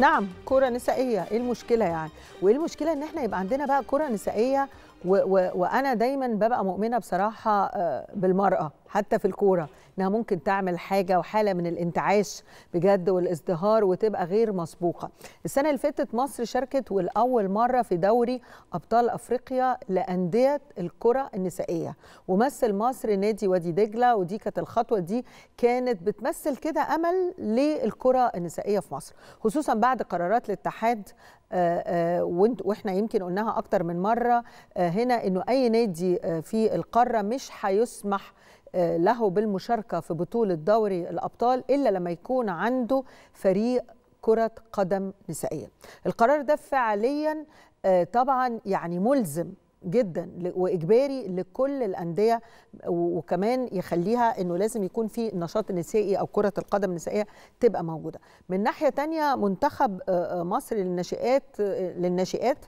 نعم كره نسائيه ايه المشكله يعني وايه المشكله ان احنا يبقى عندنا بقى كره نسائيه وانا دايما ببقى مؤمنه بصراحه آه، بالمراه حتى في الكوره انها ممكن تعمل حاجه وحاله من الانتعاش بجد والازدهار وتبقى غير مسبوقه. السنه اللي فاتت مصر شاركت ولاول مره في دوري ابطال افريقيا لانديه الكره النسائيه ومثل مصر نادي وادي دجله ودي كانت الخطوه دي كانت بتمثل كده امل للكره النسائيه في مصر خصوصا بعد قرارات الاتحاد آه، آه، واحنا يمكن قلناها اكتر من مره آه، هنا انه اي نادي في القاره مش هيسمح له بالمشاركه في بطوله دوري الابطال الا لما يكون عنده فريق كره قدم نسائيه القرار ده فعليا طبعا يعني ملزم جدا واجباري لكل الانديه وكمان يخليها انه لازم يكون في نشاط نسائي او كره القدم النسائيه تبقى موجوده من ناحيه تانية منتخب مصر للناشئات للناشئات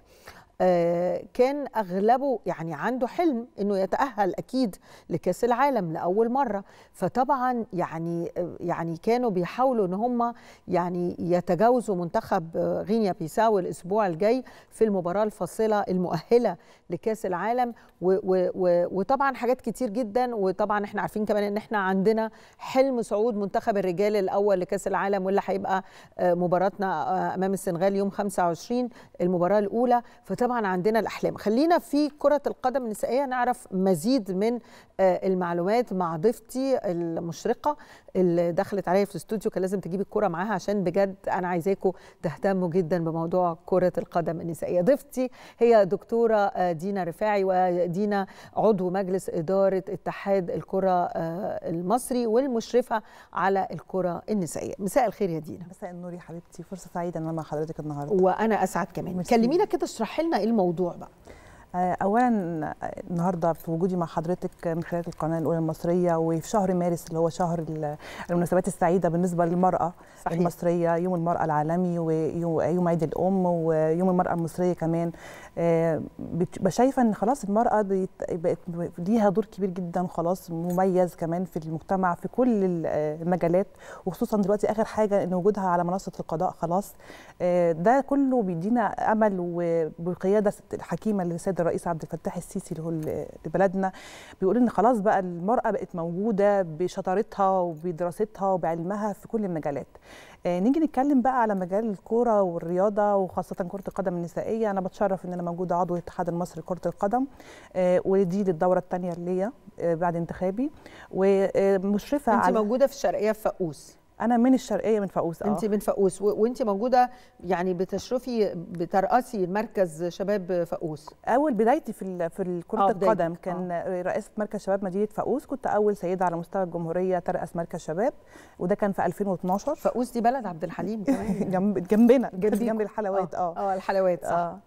آه، كان اغلبه يعني عنده حلم انه يتاهل اكيد لكاس العالم لاول مره فطبعا يعني آه، يعني كانوا بيحاولوا ان هم يعني يتجاوزوا منتخب آه، غينيا بيساو الاسبوع الجاي في المباراه الفاصله المؤهله لكاس العالم و و و وطبعا حاجات كتير جدا وطبعا احنا عارفين كمان ان احنا عندنا حلم صعود منتخب الرجال الاول لكاس العالم واللي هيبقى مباراتنا امام السنغال يوم 25 المباراه الاولى فطبعا طبعا عندنا الاحلام خلينا في كره القدم النسائيه نعرف مزيد من آه، المعلومات مع ضيفتي المشرقه اللي دخلت عليا في الاستوديو كان لازم تجيب الكوره معاها عشان بجد أنا عايزاكم تهتموا جدا بموضوع كرة القدم النسائية ضيفتي هي دكتورة آه، دينا رفاعي ودينا عضو مجلس إدارة اتحاد الكرة آه، المصري والمشرفة على الكرة النسائية مساء الخير يا دينا مساء النور يا حبيبتي فرصة سعيدة أن أنا مع حضرتك النهاردة وأنا أسعد كمان كلمينا كده اشرحي لنا ايه الموضوع بقى آه، اولا آه، النهارده في وجودي مع حضرتك آه، من خلال القناه الاولى المصريه وفي شهر مارس اللي هو شهر المناسبات السعيده بالنسبه للمراه صحيح. المصريه يوم المراه العالمي ويوم عيد الام ويوم المراه المصريه كمان شايفه ان خلاص المراه بقت ليها دور كبير جدا خلاص مميز كمان في المجتمع في كل المجالات وخصوصا دلوقتي اخر حاجه ان وجودها على منصه القضاء خلاص ده كله بيدينا امل وبالقياده الحكيمه للسيد الرئيس عبد الفتاح السيسي اللي هو لبلدنا بيقول ان خلاص بقى المراه بقت موجوده بشطارتها وبدراستها وبعلمها في كل المجالات آه، نيجي نتكلم بقى على مجال الكوره والرياضه وخاصه كره القدم النسائيه انا بتشرف ان انا موجوده عضو الاتحاد المصري لكره القدم آه، ودي للدوره الثانيه ليا آه، بعد انتخابي ومشرفه انت على موجوده في الشرقيه في فقوس انا من الشرقيه من فاقوس اه انت من فاقوس وانت موجوده يعني بتشرفي بترأسي مركز شباب فاقوس اول بدايتي في في كره آه القدم آه. كان آه. رئاسه مركز شباب مدينه فاقوس كنت اول سيده على مستوى الجمهوريه ترأس مركز شباب وده كان في 2012 فاقوس دي بلد عبد الحليم كمان جنب جنبنا جنب جنب الحلوات آه. اه اه الحلوات صح آه.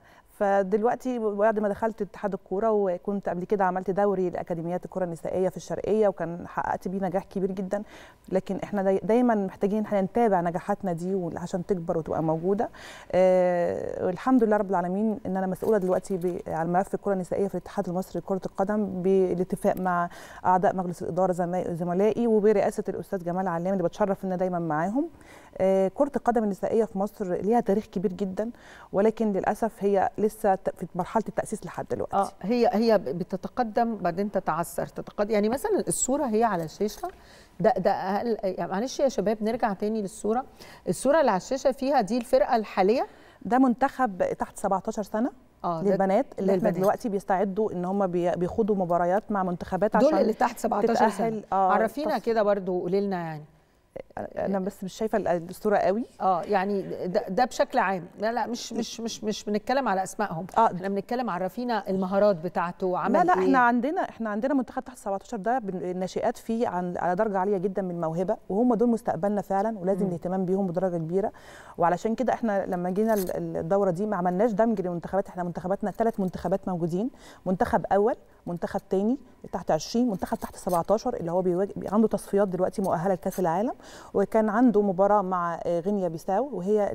فدلوقتي بعد ما دخلت اتحاد الكوره وكنت قبل كده عملت دوري لاكاديميات الكره النسائيه في الشرقيه وكان حققت بيه نجاح كبير جدا لكن احنا دايما محتاجين نتابع نجاحاتنا دي عشان تكبر وتبقى موجوده أه الحمد لله رب العالمين ان انا مسؤوله دلوقتي على ملف الكره النسائيه في الاتحاد المصري لكره القدم بالاتفاق مع اعضاء مجلس الاداره زملائي وبرئاسه الاستاذ جمال علام اللي بتشرف ان انا دايما معاهم أه كره القدم النسائيه في مصر ليها تاريخ كبير جدا ولكن للاسف هي لسه لسه في مرحله التاسيس لحد دلوقتي اه هي هي بتتقدم بعدين تتعثر تتقدم يعني مثلا الصوره هي على الشاشه ده ده اقل يعني معلش يا شباب نرجع تاني للصوره الصوره اللي على الشاشه فيها دي الفرقه الحاليه ده منتخب تحت 17 سنه آه للبنات اللي للبنات. احنا دلوقتي بيستعدوا ان هم بيخوضوا مباريات مع منتخبات عشان دول اللي تحت 17 سنه آه عرفينا كده برضو قولي لنا يعني انا بس مش شايفه الصوره قوي اه يعني ده, ده بشكل عام لا لا مش مش مش مش بنتكلم على اسمائهم آه. احنا بنتكلم عرفينا المهارات بتاعته عمل لا لا إيه؟ احنا عندنا احنا عندنا منتخب تحت 17 ده الناشئات فيه عن على درجه عاليه جدا من الموهبه وهم دول مستقبلنا فعلا ولازم الاهتمام بيهم بدرجه كبيره وعلشان كده احنا لما جينا الدوره دي ما عملناش دمج للمنتخبات احنا منتخباتنا ثلاث منتخبات موجودين منتخب اول منتخب تاني تحت 20 منتخب تحت 17 اللي هو بيواجه عنده تصفيات دلوقتي مؤهله لكاس العالم وكان عنده مباراه مع غينيا بيساو وهي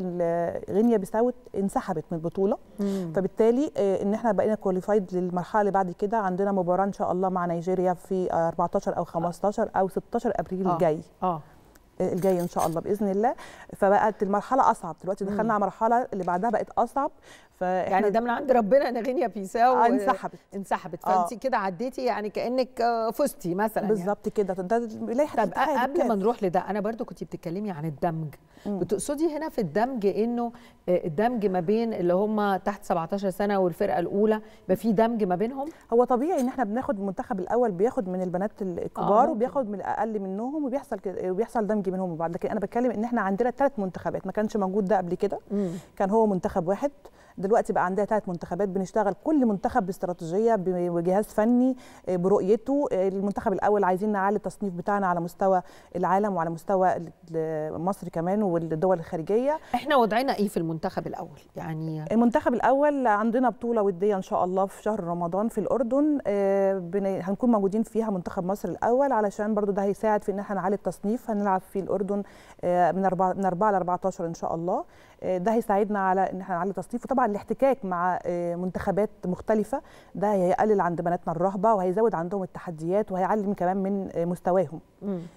غينيا بيساو انسحبت من البطوله مم. فبالتالي آه، ان احنا بقينا كواليفايد للمرحله اللي بعد كده عندنا مباراه ان شاء الله مع نيجيريا في 14 او 15 او 16 ابريل آه. الجاي آه. آه. الجاي ان شاء الله باذن الله فبقت المرحله اصعب دلوقتي دخلنا على مرحله اللي بعدها بقت اصعب يعني ده من عند ربنا انا غينيا بيساو آه، انسحبت انسحبت آه. فانت كده عديتي يعني كانك آه، فزتي مثلا يعني. بالظبط يعني. كده ده لائحه طب قبل ما نروح لده انا برضو كنت بتتكلمي عن الدمج مم. بتقصدي هنا في الدمج انه الدمج ما بين اللي هم تحت 17 سنه والفرقه الاولى ما في دمج ما بينهم هو طبيعي ان احنا بناخد المنتخب الاول بياخد من البنات الكبار آه وبياخد من الاقل منهم وبيحصل وبيحصل دمج منهم وبعد لكن انا بتكلم ان احنا عندنا ثلاث منتخبات ما كانش موجود ده قبل كده كان هو منتخب واحد دلوقتي بقى عندها ثلاث منتخبات بنشتغل كل منتخب باستراتيجيه بجهاز فني آه، برؤيته آه، المنتخب الاول عايزين نعلي التصنيف بتاعنا على مستوى العالم وعلى مستوى مصر كمان والدول الخارجيه احنا وضعنا ايه في المنتخب الاول يعني المنتخب الاول عندنا بطوله وديه ان شاء الله في شهر رمضان في الاردن آه، هنكون موجودين فيها منتخب مصر الاول علشان برضو ده هيساعد في ان احنا نعلي التصنيف هنلعب في الاردن من 4 من 4 ل 14 ان شاء الله آه، ده هيساعدنا على ان احنا نعلي تصنيف وطبعا الاحتكاك مع آه، منتخبات مختلفه ده هيقلل عند بناتنا الرهبه وهيزود عندهم التحديات وهيعلي كمان من آه، مستواهم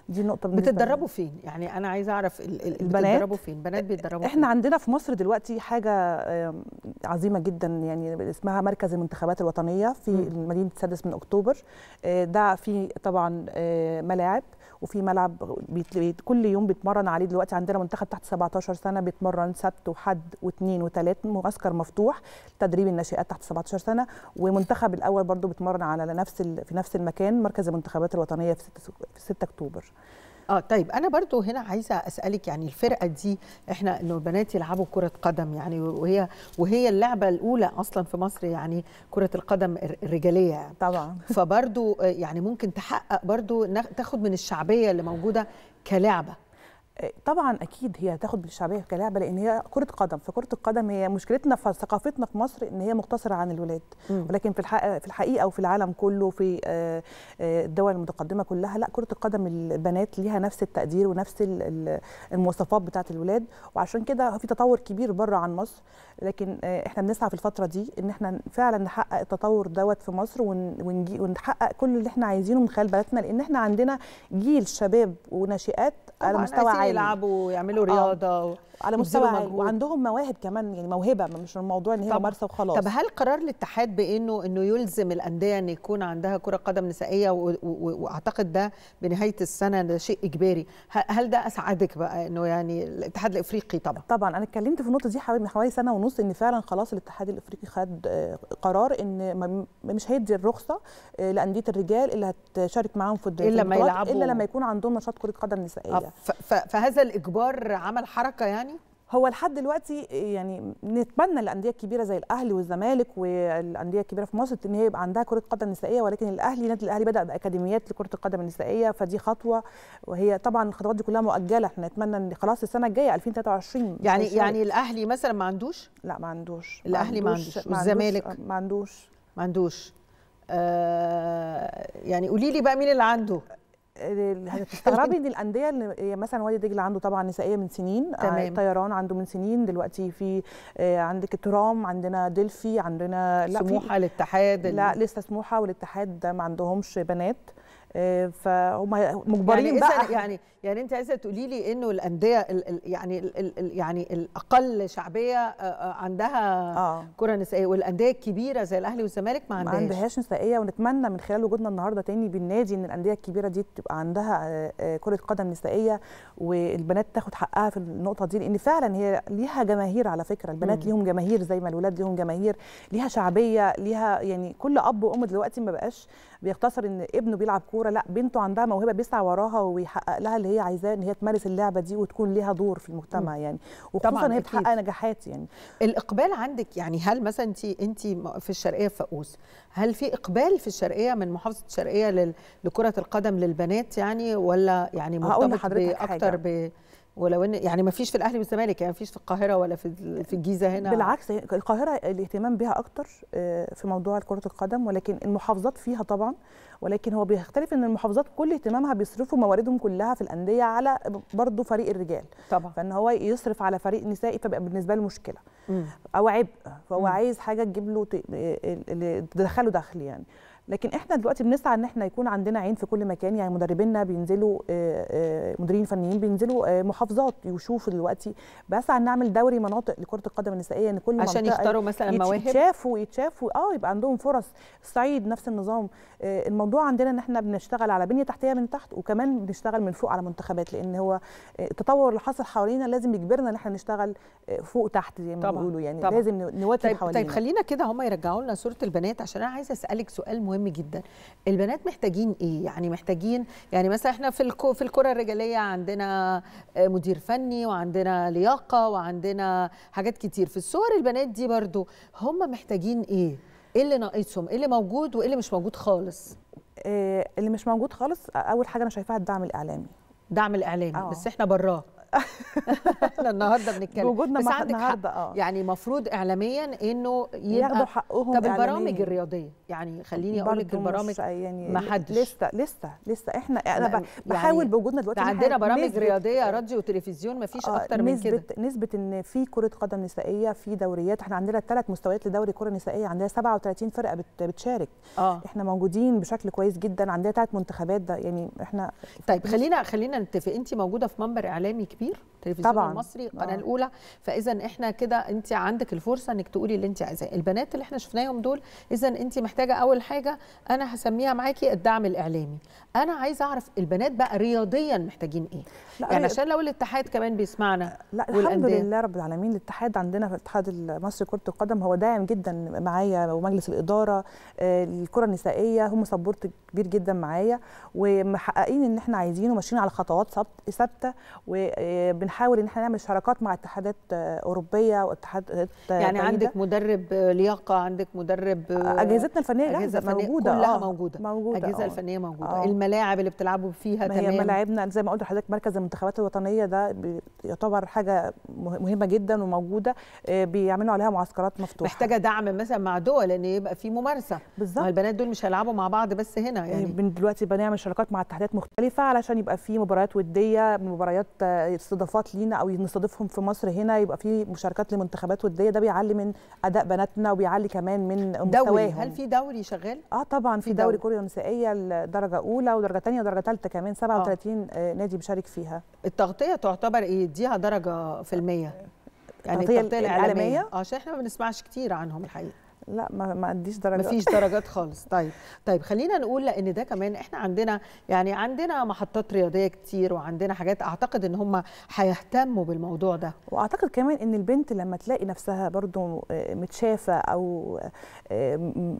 دي نقطه بتتدربوا فين يعني انا عايزه اعرف البنات بتتدربوا فين بنات بيتدربوا احنا فين؟ عندنا في مصر دلوقتي حاجه عظيمه جدا يعني اسمها مركز المنتخبات الوطنيه في مدينه السادس من اكتوبر ده في طبعا ملاعب وفي ملعب كل يوم بيتمرن عليه دلوقتي عندنا منتخب تحت 17 سنه بيتمرن سبت وحد واثنين وثلاث معسكر مفتوح تدريب الناشئات تحت 17 سنه ومنتخب الاول برضو بيتمرن على نفس في نفس المكان مركز المنتخبات الوطنيه في 6 اكتوبر اه طيب انا برضو هنا عايزه اسالك يعني الفرقه دي احنا انه البنات يلعبوا كره قدم يعني وهي وهي اللعبه الاولى اصلا في مصر يعني كره القدم الرجاليه يعني. طبعا فبرضو آه، يعني ممكن تحقق برضو تاخد من الشعبيه اللي موجوده كلعبه طبعا اكيد هي هتاخد بالشعبيه كلعبه لان هي كره قدم فكره القدم هي مشكلتنا في ثقافتنا في مصر ان هي مقتصره عن الولاد م. ولكن في الحقيقه في الحقيقه وفي العالم كله في آه، آه، الدول المتقدمه كلها لا كره القدم البنات ليها نفس التقدير ونفس المواصفات بتاعه الولاد وعشان كده في تطور كبير بره عن مصر لكن آه، احنا بنسعى في الفتره دي ان احنا فعلا نحقق التطور دوت في مصر ونحقق كل اللي احنا عايزينه من خلال بلدنا لان احنا عندنا جيل شباب وناشئات على مستوى يلعبوا ويعملوا آه. رياضه آه. على مستوى عالي وعندهم مواهب كمان يعني موهبه مش الموضوع ان هي ممارسه وخلاص طب هل قرار الاتحاد بانه انه يلزم الانديه ان يكون عندها كره قدم نسائيه واعتقد ده بنهايه السنه ده شيء اجباري هل ده اسعدك بقى انه يعني الاتحاد الافريقي طبعا طبعا انا اتكلمت في النقطه دي حوالي من حوالي سنه ونص ان فعلا خلاص الاتحاد الافريقي خد آه، قرار ان مش هيدي الرخصه آه، لانديه الرجال اللي هتشارك معاهم في الدوري الا لما يلعبوا الا لما يكون عندهم نشاط كره قدم نسائيه آه، فهذا الاجبار عمل حركه يعني هو لحد دلوقتي يعني نتمنى الانديه الكبيره زي الاهلي والزمالك والانديه الكبيره في مصر ان هي يبقى عندها كره قدم نسائيه ولكن الاهلي نادي الاهلي بدا باكاديميات لكره القدم النسائيه فدي خطوه وهي طبعا الخطوات دي كلها مؤجله احنا نتمنى ان خلاص السنه الجايه 2023 يعني يعني الاهلي مثلا ما عندوش لا ما عندوش الاهلي ما عندوش والزمالك آه، ما عندوش ما عندوش آه يعني قولي لي بقى مين اللي عنده هتستغربي ان الانديه اللي مثلا وادي دجله عنده طبعا نسائيه من سنين آه، تمام. طيران عنده من سنين دلوقتي في آه، عندك ترام عندنا دلفي عندنا لا سموحه الاتحاد لا لسه سموحه والاتحاد ما عندهمش بنات فهم مجبرين يعني بقى يعني يعني انت عايزه تقولي لي انه الانديه الـ الـ يعني الـ الـ يعني الاقل شعبيه آه، آه، عندها آه. كره نسائيه والانديه الكبيره زي الاهلي والزمالك ما عندهاش ما عندهاش نسائيه ونتمنى من خلال وجودنا النهارده تاني بالنادي ان الانديه الكبيره دي تبقى عندها آه، كره قدم نسائيه والبنات تاخد حقها في النقطه دي لان فعلا هي ليها جماهير على فكره البنات ليهم جماهير زي ما الولاد ليهم جماهير ليها شعبيه ليها يعني كل اب وام دلوقتي ما بقاش بيقتصر ان ابنه بيلعب كوره كوره لا بنته عندها موهبه بيسعى وراها ويحقق لها اللي هي عايزاه ان هي تمارس اللعبه دي وتكون ليها دور في المجتمع يعني وخصوصا ان هي بتحقق نجاحات يعني الاقبال عندك يعني هل مثلا انت انت في الشرقيه في فاقوس هل في اقبال في الشرقيه من محافظه الشرقيه لكره القدم للبنات يعني ولا يعني مرتبط اكتر ب ولو ان يعني ما فيش في الاهلي والزمالك يعني ما فيش في القاهره ولا في في الجيزه هنا بالعكس القاهره الاهتمام بها اكتر آه، في موضوع كره القدم ولكن المحافظات فيها طبعا ولكن هو بيختلف ان المحافظات كل اهتمامها بيصرفوا مواردهم كلها في الانديه على برضه فريق الرجال طبعا فان هو يصرف على فريق نسائي فبقى بالنسبه له مشكله او عبء فهو عايز حاجه تجيب له آه، تدخله دخل يعني لكن احنا دلوقتي بنسعى ان احنا يكون عندنا عين في كل مكان يعني مدربينا بينزلوا آه، آه، مديرين فنيين بينزلوا آه، محافظات يشوفوا دلوقتي بسعى ان نعمل دوري مناطق لكره القدم النسائيه ان كل عشان يختاروا مثلا مواهب يتشافوا يتشافوا اه يبقى عندهم فرص الصعيد نفس النظام الموضوع عندنا ان احنا بنشتغل على بنيه تحتيه من تحت وكمان بنشتغل من فوق على منتخبات لان هو التطور اللي حصل حوالينا لازم يجبرنا ان احنا نشتغل فوق تحت زي ما بيقولوا يعني طبعًا. لازم نواكب طيب, طيب، حوالينا طيب خلينا كده هم يرجعوا لنا صوره البنات عشان انا عايزه اسالك سؤال مهم مهم جدا البنات محتاجين ايه يعني محتاجين يعني مثلا احنا في الكو في الكره الرجاليه عندنا آه، مدير فني وعندنا لياقه وعندنا حاجات كتير في الصور البنات دي برضو هم محتاجين ايه ايه اللي ناقصهم ايه اللي موجود وايه اللي مش موجود خالص إيه اللي مش موجود خالص اول حاجه انا شايفاها الدعم الاعلامي دعم الاعلامي أوه. بس احنا براه احنا النهارده بنتكلم وجودنا مع عندك النهارده اه يعني مفروض اعلاميا انه ياخدوا حقهم طب البرامج الرياضيه يعني خليني اقول لك البرامج يعني ما حدش لسه لسه لسه احنا انا يعني بحاول يعني بوجودنا دلوقتي عندنا برامج رياضيه راديو وتلفزيون ما فيش آه، اكتر من كده نسبه ان في كره قدم نسائيه في دوريات احنا عندنا ثلاث مستويات لدوري كره نسائيه عندنا 37 فرقه بتشارك آه. احنا موجودين بشكل كويس جدا عندنا ثلاث منتخبات ده يعني احنا طيب خلينا خلينا نتفق انت موجوده في منبر اعلامي كبير كبير التلفزيون طبعا. المصري القناه آه. الاولى فاذا احنا كده انت عندك الفرصه انك تقولي اللي انت عايزاه البنات اللي احنا شفناهم دول اذا انت محتاجه اول حاجه انا هسميها معاكي الدعم الاعلامي انا عايزه اعرف البنات بقى رياضيا محتاجين ايه يعني عشان لو الاتحاد كمان بيسمعنا لا والأندية. الحمد لله رب العالمين الاتحاد عندنا في الاتحاد المصري كره القدم هو داعم جدا معايا ومجلس الاداره آه، الكره النسائيه هم سبورت كبير جدا معايا ومحققين ان احنا عايزينه ماشيين على خطوات ثابته آه، بنحاول ان احنا نعمل شراكات مع اتحادات اوروبيه واتحادات يعني عندك مدرب لياقه عندك مدرب اجهزتنا الفنيه جاهزه موجوده كلها آه موجوده موجوده الاجهزه آه. الفنيه موجوده آه. الملاعب اللي بتلعبوا فيها ما هي تمام ملاعبنا زي ما قلت لحضرتك مركز المنتخبات الوطنيه ده يعتبر حاجه مهمه جدا وموجوده آه، بيعملوا عليها معسكرات مفتوحه محتاجه دعم مثلا مع دول ان يبقى في ممارسه بالظبط البنات دول مش هيلعبوا مع بعض بس هنا يعني آه، دلوقتي بنعمل شراكات مع اتحادات مختلفه علشان يبقى في مباريات وديه مباريات استضافات لينا او نستضيفهم في مصر هنا يبقى في مشاركات لمنتخبات وديه ده بيعلي من اداء بناتنا وبيعلي كمان من مستواهم هل في دوري شغال اه طبعا في, في دوري, دوري كوريا النسائيه درجه اولى ودرجه ثانيه ودرجه ثالثه كمان 37 آه. آه. نادي بيشارك فيها التغطيه تعتبر ايه اديها درجه في المية يعني التغطيه العالميه اه عشان احنا ما بنسمعش كتير عنهم الحقيقه لا ما ما عنديش درجات مفيش درجات خالص طيب طيب خلينا نقول لان ده كمان احنا عندنا يعني عندنا محطات رياضيه كتير وعندنا حاجات اعتقد ان هم هيهتموا بالموضوع ده واعتقد كمان ان البنت لما تلاقي نفسها برضو آه، متشافه او آه،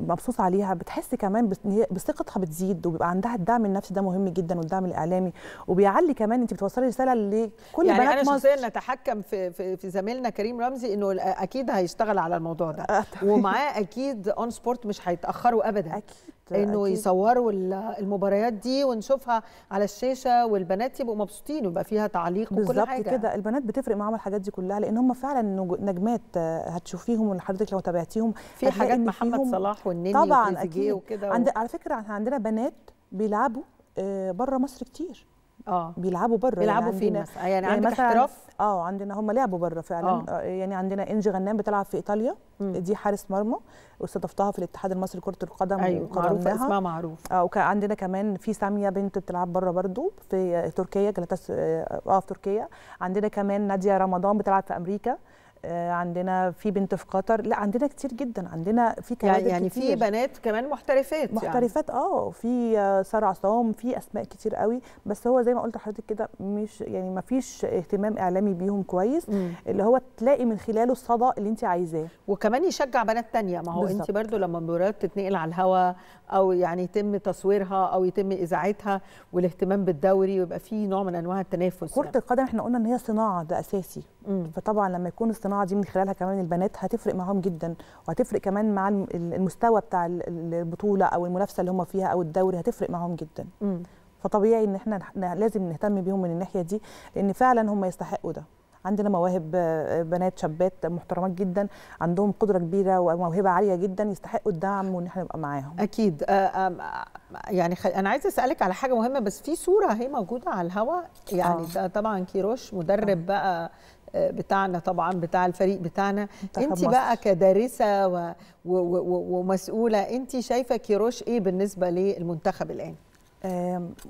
مبسوط عليها بتحس كمان بثقتها بتزيد وبيبقى عندها الدعم النفسي ده مهم جدا والدعم الاعلامي وبيعلي كمان انت بتوصلي رساله لكل يعني بنات انا شخصيا نتحكم في, في زميلنا كريم رمزي انه اكيد هيشتغل على الموضوع ده آه، ومعاه اكيد اون سبورت مش هيتاخروا ابدا اكيد انه أكيد. يصوروا المباريات دي ونشوفها على الشاشه والبنات يبقوا مبسوطين ويبقى فيها تعليق وكل حاجه بالظبط كده البنات بتفرق معاهم الحاجات دي كلها لان هم فعلا نجمات آه، هتشوفيهم وحضرتك لو تابعتيهم في حاجات محمد صلاح والنني طبعا اكيد وكده و... عند... على فكره احنا عندنا بنات بيلعبوا آه، بره مصر كتير اه بيلعبوا بره يعني بيلعبوا يعني فينا مثلا آه، يعني, يعني مثلا احتراف اه عندنا هم لعبوا بره فعلا آه. آه. يعني عندنا انجي غنام بتلعب في ايطاليا مم. دي حارس مرمى واستضفتها في الاتحاد المصري لكره القدم أيوة معروفه اسمها معروف اه وكان عندنا كمان في ساميه بنت بتلعب بره برضو في تركيا جلاتاس آه،, اه في تركيا عندنا كمان ناديه رمضان بتلعب في امريكا آه، عندنا في بنت في قطر لا عندنا كتير جدا عندنا في كمان يعني, يعني كتير. في بنات كمان محترفات يعني. محترفات يعني. اه في ساره عصام في اسماء كتير قوي بس هو زي ما قلت لحضرتك كده مش يعني ما فيش اهتمام اعلامي بيهم كويس م. اللي هو تلاقي من خلاله الصدى اللي انت عايزاه وكمان يشجع بنات تانية ما هو بالزبط. انت برضو لما المباريات تتنقل على الهوا او يعني يتم تصويرها او يتم اذاعتها والاهتمام بالدوري ويبقى في نوع من انواع التنافس كره يعني. القدم احنا قلنا ان هي صناعه ده اساسي مم. فطبعا لما يكون الصناعه دي من خلالها كمان البنات هتفرق معاهم جدا وهتفرق كمان مع المستوى بتاع البطوله او المنافسه اللي هم فيها او الدوري هتفرق معاهم جدا مم. فطبيعي ان احنا لازم نهتم بيهم من الناحيه دي لان فعلا هم يستحقوا ده عندنا مواهب آه، بنات شابات محترمات جدا عندهم قدره كبيره وموهبه عاليه جدا يستحقوا الدعم وان احنا نبقى معاهم اكيد آه، آه، يعني خل... انا عايزه اسالك على حاجه مهمه بس في صوره هي موجوده على الهواء يعني آه. طبعا كيروش مدرب آه. بقى بتاعنا طبعا بتاع الفريق بتاعنا انت بقى كدارسه و... و... و... ومسؤوله انت شايفه كيروش ايه بالنسبه للمنتخب الان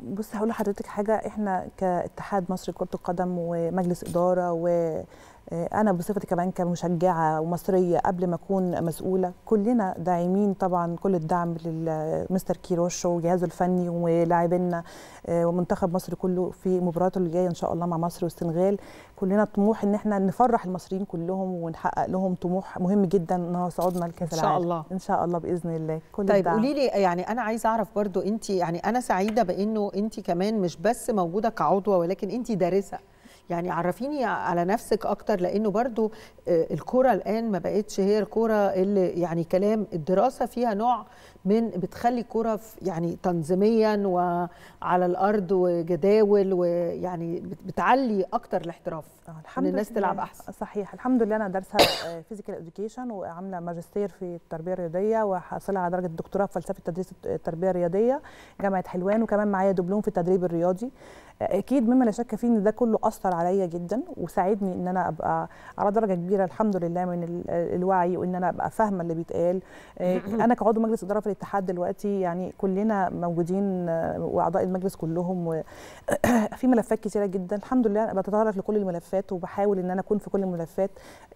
بص هقول لحضرتك حاجه احنا كاتحاد مصري كره القدم ومجلس اداره و آه، انا بصفتي كمان كمشجعه ومصريه قبل ما اكون مسؤوله كلنا داعمين طبعا كل الدعم لمستر كيروش وجهازه الفني ولاعبينا آه، ومنتخب مصر كله في مباراته اللي جايه ان شاء الله مع مصر والسنغال كلنا طموح ان احنا نفرح المصريين كلهم ونحقق لهم طموح مهم جدا ان صعودنا لكاس العالم ان شاء الله ان شاء الله باذن الله كل طيب قولي لي يعني انا عايزه اعرف برضو انت يعني انا سعيده بانه انت كمان مش بس موجوده كعضوه ولكن انت دارسه يعني عرفيني على نفسك اكتر لانه برضو آه، الكوره الان ما بقتش هي الكوره اللي يعني كلام الدراسه فيها نوع من بتخلي كرة يعني تنظيميا وعلى الارض وجداول ويعني بتعلي اكتر الاحتراف الحمد الناس الناس تلعب احسن صحيح الحمد لله انا دارسه فيزيكال آه، اديوكيشن وعامله ماجستير في التربيه الرياضيه وحاصله على درجه دكتوراه في فلسفه تدريس التربيه الرياضيه جامعه حلوان وكمان معايا دبلوم في التدريب الرياضي آه، اكيد مما لا شك فيه ان ده كله اثر عليا جدا وساعدني ان انا ابقى على درجه كبيره الحمد لله من الوعي وان انا ابقى فاهمه اللي بيتقال آه، انا كعضو مجلس اداره في الاتحاد دلوقتي يعني كلنا موجودين آه، واعضاء المجلس كلهم في ملفات كثيره جدا الحمد لله بتطرق لكل الملفات وبحاول ان انا اكون في كل الملفات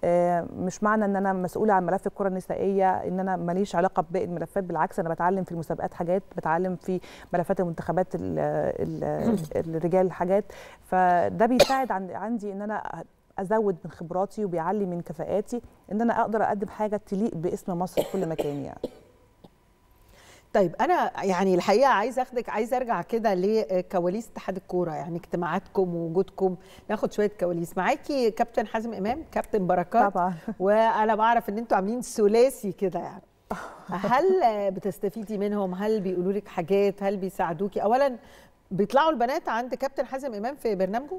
آه، مش معنى ان انا مسؤوله عن ملف الكره النسائيه ان انا ماليش علاقه بباقي الملفات بالعكس انا بتعلم في المسابقات حاجات بتعلم في ملفات المنتخبات الرجال حاجات فده بيساعد عندي ان انا ازود من خبراتي وبيعلي من كفاءاتي ان انا اقدر اقدم حاجه تليق باسم مصر في كل مكان يعني طيب انا يعني الحقيقه عايز اخدك عايز ارجع كده لكواليس اتحاد الكوره يعني اجتماعاتكم ووجودكم ناخد شويه كواليس معاكي كابتن حازم امام كابتن بركات طبعا وانا بعرف ان انتوا عاملين ثلاثي كده يعني هل بتستفيدي منهم هل بيقولوا لك حاجات هل بيساعدوكي اولا بيطلعوا البنات عند كابتن حازم امام في برنامجه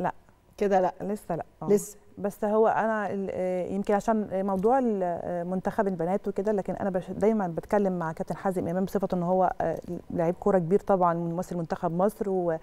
لا كده لا لسه لا أوه. لسه بس هو انا آه، يمكن عشان موضوع آه، منتخب البنات وكده لكن انا دايما بتكلم مع كابتن حازم امام بصفته ان هو آه، لعيب كوره كبير طبعا ممثل منتخب مصر و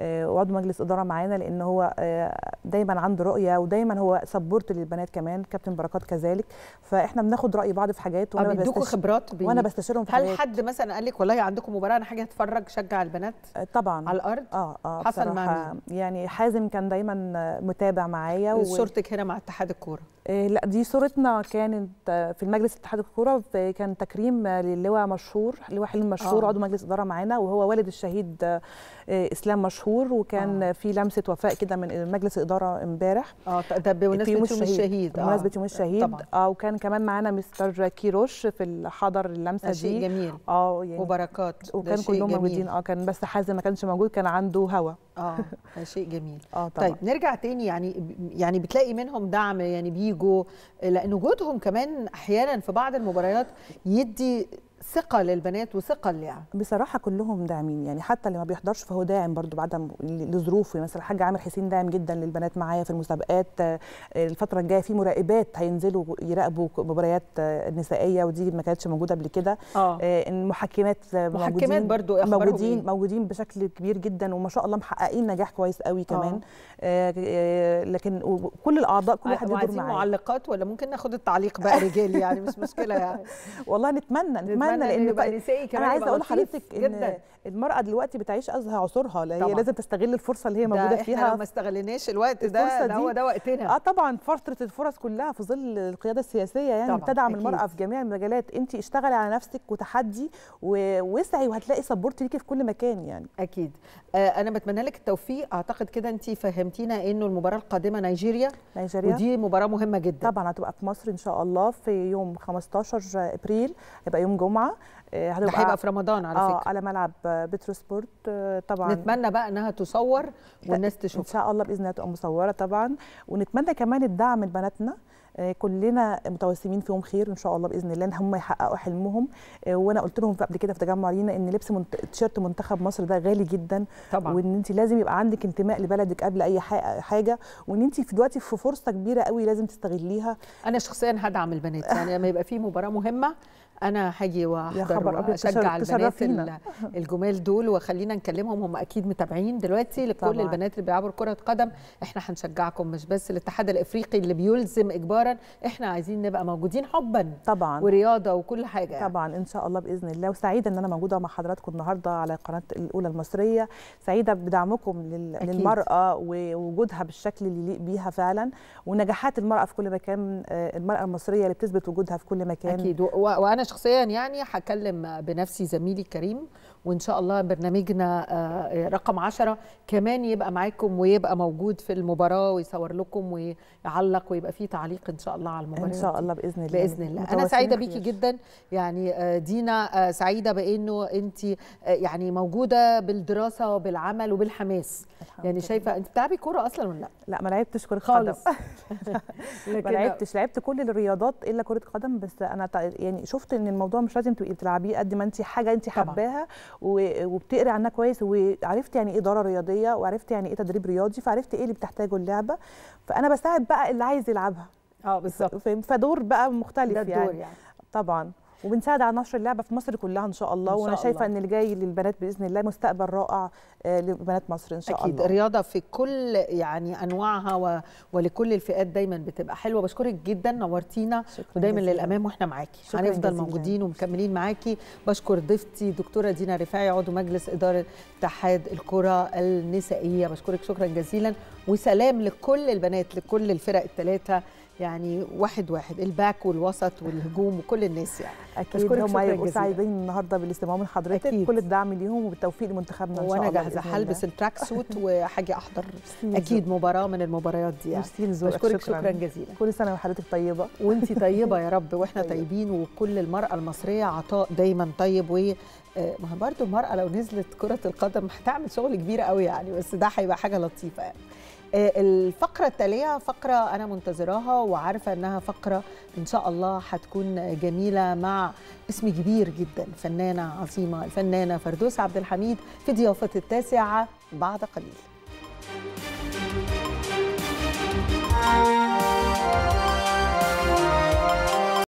آه، وعضو مجلس اداره معانا لان هو آه، دايما عنده رؤيه ودايما هو سبورت للبنات كمان كابتن بركات كذلك فاحنا بناخد راي بعض في حاجات وانا آه، بستشير خبرات بي... وانا بستشيرهم في هل حاجات. حد مثلا قال لك والله عندكم مباراه انا حاجه اتفرج شجع البنات طبعا على الارض اه اه حصل معايا يعني حازم كان دايما متابع معايا و... صورتك هنا مع اتحاد الكوره إيه، لا دي صورتنا كانت في المجلس اتحاد الكوره كان تكريم للواء مشهور لواء حلمي مشهور آه. عضو مجلس اداره معانا وهو والد الشهيد إيه، اسلام مشهور وكان أوه. في لمسه وفاء كده من مجلس الاداره امبارح اه ده بمناسبه يوم الشهيد, الشهيد. بمناسبه يوم الشهيد اه وكان كمان معانا مستر كيروش في الحضر اللمسه دي شيء جميل اه يعني وبركات وكان كلهم موجودين اه كان بس حازم ما كانش موجود كان عنده هوا اه شيء جميل اه طبعا. طيب نرجع تاني يعني يعني بتلاقي منهم دعم يعني بيجوا لان وجودهم كمان احيانا في بعض المباريات يدي ثقه للبنات وثقه للعب بصراحه كلهم داعمين يعني حتى اللي ما بيحضرش فهو داعم برضو بعدم لظروفه يعني مثلا الحاج عامر حسين داعم جدا للبنات معايا في المسابقات آه، الفتره الجايه في مراقبات هينزلوا يراقبوا مباريات آه، نسائيه ودي ما كانتش موجوده قبل كده آه. المحكمات آه، محكمات موجودين برضو إيه موجودين موجودين بشكل كبير جدا وما شاء الله محققين نجاح كويس قوي كمان آه. لكن كل الاعضاء كل واحد يدور معاه معلقات ولا ممكن ناخد التعليق بقى رجال يعني مش مشكله يعني والله نتمنى نتمنى معانا لان بقى انا عايزه اقول لحضرتك ان المراه دلوقتي بتعيش ازهى عصورها لا هي لازم تستغل الفرصه اللي هي موجوده فيها احنا ما استغلناش الوقت ده, ده هو ده وقتنا اه طبعا فتره الفرص كلها في ظل القياده السياسيه يعني بتدعم المراه في جميع المجالات انت اشتغلي على نفسك وتحدي ووسعي وهتلاقي سبورت ليكي في كل مكان يعني اكيد آه انا بتمنى لك التوفيق اعتقد كده انت فهمتينا انه المباراه القادمه نيجيريا نيجيريا ودي مباراه مهمه جدا طبعا هتبقى في مصر ان شاء الله في يوم 15 ابريل هيبقى يوم جمعه هتبقى آه، ده هيبقى في رمضان على آه فكره على ملعب بترو سبورت آه، طبعا نتمنى بقى انها تصور والناس تشوفها ان شاء الله باذن الله تبقى مصوره طبعا ونتمنى كمان الدعم لبناتنا آه، كلنا متوسمين فيهم خير ان شاء الله باذن الله ان هم يحققوا حلمهم وانا قلت لهم قبل كده في تجمع لينا ان لبس منت... تيشرت منتخب مصر ده غالي جدا طبعا وان انت لازم يبقى عندك انتماء لبلدك قبل اي حاجه وان انت في دلوقتي في فرصه كبيره قوي لازم تستغليها انا شخصيا هدعم البنات يعني لما يبقى في مباراه مهمه انا هاجي واحضر واشجع البنات الجمال دول وخلينا نكلمهم هم اكيد متابعين دلوقتي لكل طبعا. البنات اللي بيلعبوا كره قدم احنا هنشجعكم مش بس الاتحاد الافريقي اللي بيلزم اجبارا احنا عايزين نبقى موجودين حبا طبعا ورياضه وكل حاجه طبعا ان شاء الله باذن الله وسعيده ان انا موجوده مع حضراتكم النهارده على قناه الاولى المصريه سعيده بدعمكم لل... أكيد. للمراه ووجودها بالشكل اللي يليق بيها فعلا ونجاحات المراه في كل مكان آه، المراه المصريه اللي بتثبت وجودها في كل مكان اكيد و... وانا شخصيا يعني هكلم بنفسي زميلي كريم وان شاء الله برنامجنا آه، رقم عشرة كمان يبقى معاكم ويبقى موجود في المباراه ويصور لكم ويعلق ويبقى فيه تعليق ان شاء الله على المباراه ان شاء الله باذن الله باذن الله انا سعيده بيكي جدا يعني آه، دينا آه، سعيده بانه انت يعني موجوده بالدراسه وبالعمل وبالحماس يعني شايفه انت بتلعبي كوره اصلا ولا لا؟ لا ما لعبتش كره قدم خالص ما لعبتش لعبت كل الرياضات الا كره قدم بس انا يعني شفت ان الموضوع مش لازم تبقي بتلعبيه قد ما انت حاجه انت حباها وبتقري عنها كويس وعرفتي يعني ايه اداره رياضيه وعرفتي يعني ايه تدريب رياضي فعرفتي ايه اللي بتحتاجه اللعبه فانا بساعد بقى اللي عايز يلعبها اه بالظبط فدور بقى مختلف ده يعني, يعني. طبعا وبنساعد على نشر اللعبه في مصر كلها ان شاء الله إن شاء وانا شايفه ان اللي جاي للبنات باذن الله مستقبل رائع آه، لبنات مصر ان شاء أكيد. الله اكيد الرياضه في كل يعني انواعها و... ولكل الفئات دايما بتبقى حلوه بشكرك جدا نورتينا ودايما للامام واحنا معاكي هنفضل موجودين ومكملين معاكي بشكر ضيفتي دكتوره دينا رفاعي عضو مجلس اداره اتحاد الكره النسائيه بشكرك شكرا جزيلا وسلام لكل البنات لكل الفرق الثلاثه يعني واحد واحد الباك والوسط والهجوم وكل الناس يعني اكيد هم هيبقوا سعيدين النهارده بالاستماع من حضرتك أكيد. كل الدعم ليهم وبالتوفيق لمنتخبنا ان شاء الله وانا جاهزه هلبس التراك سوت وهاجي احضر اكيد مباراه من المباريات دي يعني بشكرك شكرا, شكرا جزيلا كل سنه وحضرتك طيبه وانت طيبه يا رب واحنا طيبين وكل المراه المصريه عطاء دايما طيب و آه، ما برضه المرأة لو نزلت كرة القدم هتعمل شغل كبير قوي يعني بس ده هيبقى حاجة لطيفة يعني. آه، الفقرة التالية فقرة أنا منتظراها وعارفة أنها فقرة إن شاء الله هتكون جميلة مع اسم كبير جدا فنانة عظيمة الفنانة فردوس عبد الحميد في ضيافة التاسعة بعد قليل